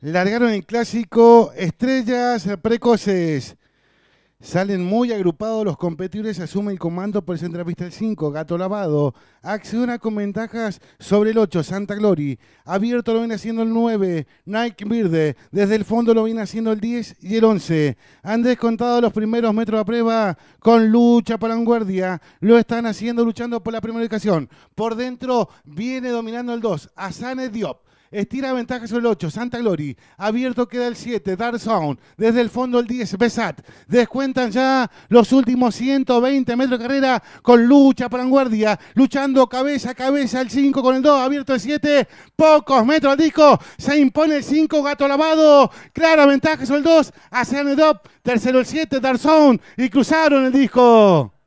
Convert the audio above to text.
largaron el clásico estrellas precoces. Salen muy agrupados los competidores, asume el comando por el centralista el 5, Gato Lavado. Acciona con ventajas sobre el 8, Santa Glory. Abierto lo viene haciendo el 9, Nike Verde. Desde el fondo lo viene haciendo el 10 y el 11. Han descontado los primeros metros a prueba con lucha para vanguardia. Lo están haciendo luchando por la primera ubicación. Por dentro viene dominando el 2, Asane Diop. Estira ventaja sobre el 8, Santa Glory. Abierto queda el 7, Dark Sound. Desde el fondo el 10, Besat. Descuentan ya los últimos 120 metros de carrera con lucha para guardia. Luchando cabeza a cabeza el 5 con el 2. Abierto el 7, pocos metros al disco. Se impone el 5, gato lavado. Clara ventaja sobre el 2, hacia el top. Tercero el 7, Dark Sound. Y cruzaron el disco.